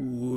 Ooh.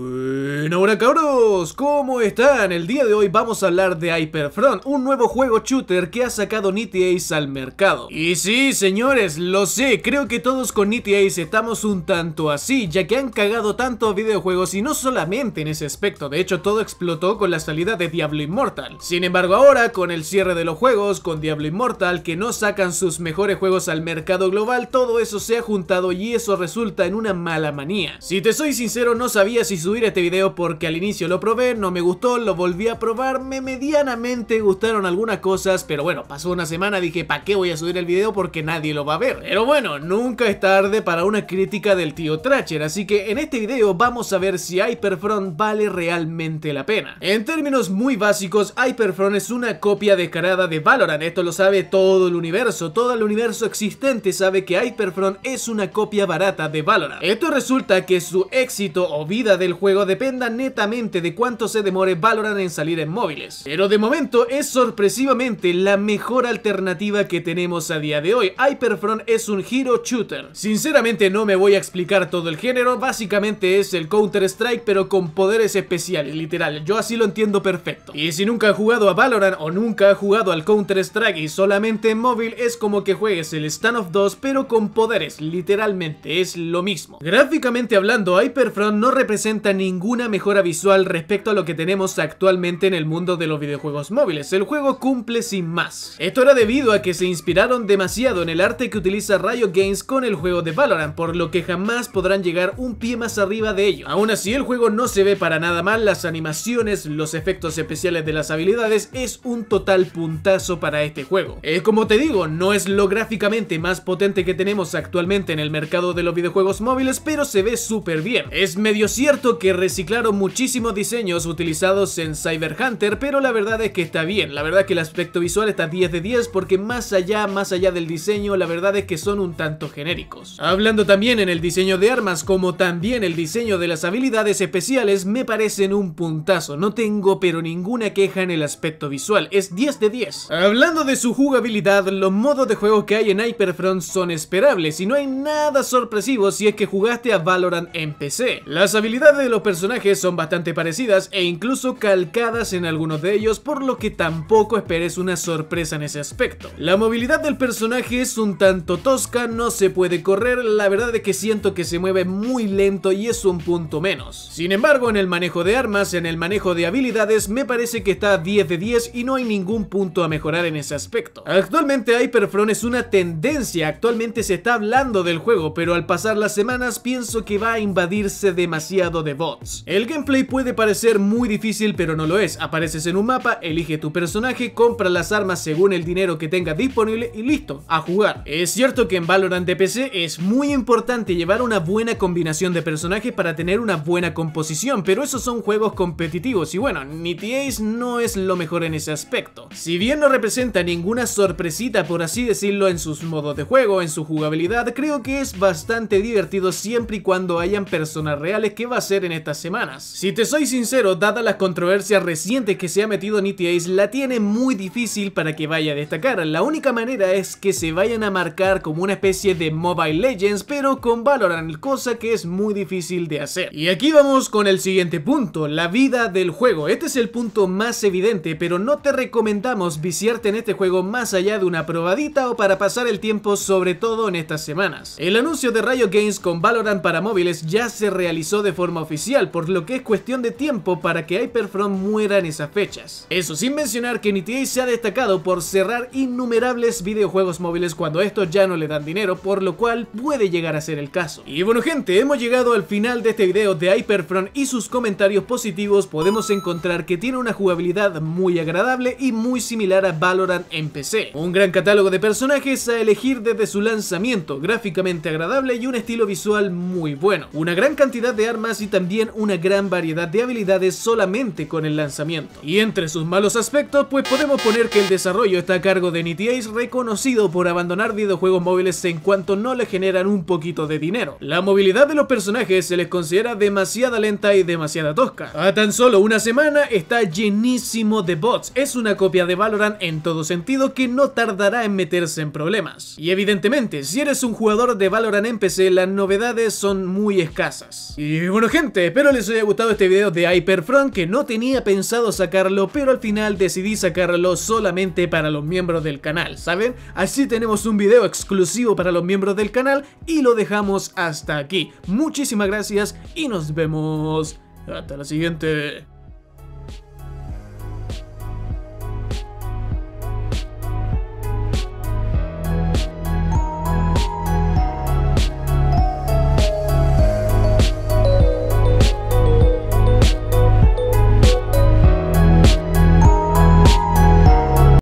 ¡Hola cabros, ¿cómo están? El día de hoy vamos a hablar de Hyperfront, un nuevo juego shooter que ha sacado Nity Ace al mercado. Y sí señores, lo sé, creo que todos con Nity Ace estamos un tanto así, ya que han cagado tanto videojuegos y no solamente en ese aspecto, de hecho todo explotó con la salida de Diablo Immortal. Sin embargo ahora, con el cierre de los juegos, con Diablo Immortal, que no sacan sus mejores juegos al mercado global, todo eso se ha juntado y eso resulta en una mala manía. Si te soy sincero, no sabía si subir este video porque al inicio lo probé, no me gustó, lo volví a probar, me medianamente gustaron algunas cosas, pero bueno, pasó una semana, dije, ¿para qué voy a subir el video? Porque nadie lo va a ver. Pero bueno, nunca es tarde para una crítica del tío Tracher, así que en este video vamos a ver si Hyperfront vale realmente la pena. En términos muy básicos, Hyperfront es una copia descarada de Valorant, esto lo sabe todo el universo, todo el universo existente sabe que Hyperfront es una copia barata de Valorant. Esto resulta que su éxito o vida del juego dependa netamente de cuánto se demore Valorant en salir en móviles. Pero de momento es sorpresivamente la mejor alternativa que tenemos a día de hoy. Hyperfront es un hero shooter. Sinceramente no me voy a explicar todo el género, básicamente es el Counter Strike pero con poderes especiales, literal, yo así lo entiendo perfecto. Y si nunca ha jugado a Valorant o nunca ha jugado al Counter Strike y solamente en móvil es como que juegues el stand of 2 pero con poderes, literalmente es lo mismo. Gráficamente hablando, Hyperfront no representa ninguna mejora visual respecto a lo que tenemos actualmente en el mundo de los videojuegos móviles. El juego cumple sin más. Esto era debido a que se inspiraron demasiado en el arte que utiliza Riot Games con el juego de Valorant, por lo que jamás podrán llegar un pie más arriba de ello. Aún así, el juego no se ve para nada mal, las animaciones, los efectos especiales de las habilidades es un total puntazo para este juego. es eh, como te digo, no es lo gráficamente más potente que tenemos actualmente en el mercado de los videojuegos móviles, pero se ve súper bien. Es medio cierto que reciclar muchísimos diseños utilizados en Cyber Hunter, pero la verdad es que está bien. La verdad que el aspecto visual está 10 de 10 porque más allá, más allá del diseño, la verdad es que son un tanto genéricos. Hablando también en el diseño de armas, como también el diseño de las habilidades especiales, me parecen un puntazo. No tengo pero ninguna queja en el aspecto visual. Es 10 de 10. Hablando de su jugabilidad, los modos de juego que hay en Hyperfront son esperables y no hay nada sorpresivo si es que jugaste a Valorant en PC. Las habilidades de los personajes son bastante parecidas e incluso calcadas en algunos de ellos, por lo que tampoco esperes una sorpresa en ese aspecto. La movilidad del personaje es un tanto tosca, no se puede correr, la verdad es que siento que se mueve muy lento y es un punto menos. Sin embargo, en el manejo de armas, en el manejo de habilidades, me parece que está 10 de 10 y no hay ningún punto a mejorar en ese aspecto. Actualmente Hyperfront es una tendencia, actualmente se está hablando del juego, pero al pasar las semanas pienso que va a invadirse demasiado de bots. El gameplay puede parecer muy difícil pero no lo es, apareces en un mapa, elige tu personaje, compra las armas según el dinero que tengas disponible y listo, a jugar. Es cierto que en Valorant de PC es muy importante llevar una buena combinación de personajes para tener una buena composición, pero esos son juegos competitivos y bueno, Nitty Ace no es lo mejor en ese aspecto. Si bien no representa ninguna sorpresita por así decirlo en sus modos de juego, en su jugabilidad, creo que es bastante divertido siempre y cuando hayan personas reales que va a ser en esta semana si te soy sincero, dada las controversias recientes que se ha metido Nitty e Ace, la tiene muy difícil para que vaya a destacar. La única manera es que se vayan a marcar como una especie de Mobile Legends, pero con Valorant, cosa que es muy difícil de hacer. Y aquí vamos con el siguiente punto, la vida del juego. Este es el punto más evidente, pero no te recomendamos viciarte en este juego más allá de una probadita o para pasar el tiempo, sobre todo en estas semanas. El anuncio de Rayo Games con Valorant para móviles ya se realizó de forma oficial, por lo que es cuestión de tiempo para que Hyperfront muera en esas fechas. Eso sin mencionar que NTA se ha destacado por cerrar innumerables videojuegos móviles cuando estos ya no le dan dinero, por lo cual puede llegar a ser el caso. Y bueno gente, hemos llegado al final de este video de Hyperfront y sus comentarios positivos podemos encontrar que tiene una jugabilidad muy agradable y muy similar a Valorant en PC. Un gran catálogo de personajes a elegir desde su lanzamiento, gráficamente agradable y un estilo visual muy bueno. Una gran cantidad de armas y también una gran variedad de habilidades solamente con el lanzamiento. Y entre sus malos aspectos, pues podemos poner que el desarrollo está a cargo de Nity reconocido por abandonar videojuegos móviles en cuanto no le generan un poquito de dinero. La movilidad de los personajes se les considera demasiada lenta y demasiada tosca. A tan solo una semana está llenísimo de bots, es una copia de Valorant en todo sentido que no tardará en meterse en problemas. Y evidentemente, si eres un jugador de Valorant en PC, las novedades son muy escasas. Y bueno gente, espero les gustado este video de Hyperfront que no tenía pensado sacarlo pero al final decidí sacarlo solamente para los miembros del canal, ¿saben? Así tenemos un video exclusivo para los miembros del canal y lo dejamos hasta aquí. Muchísimas gracias y nos vemos hasta la siguiente.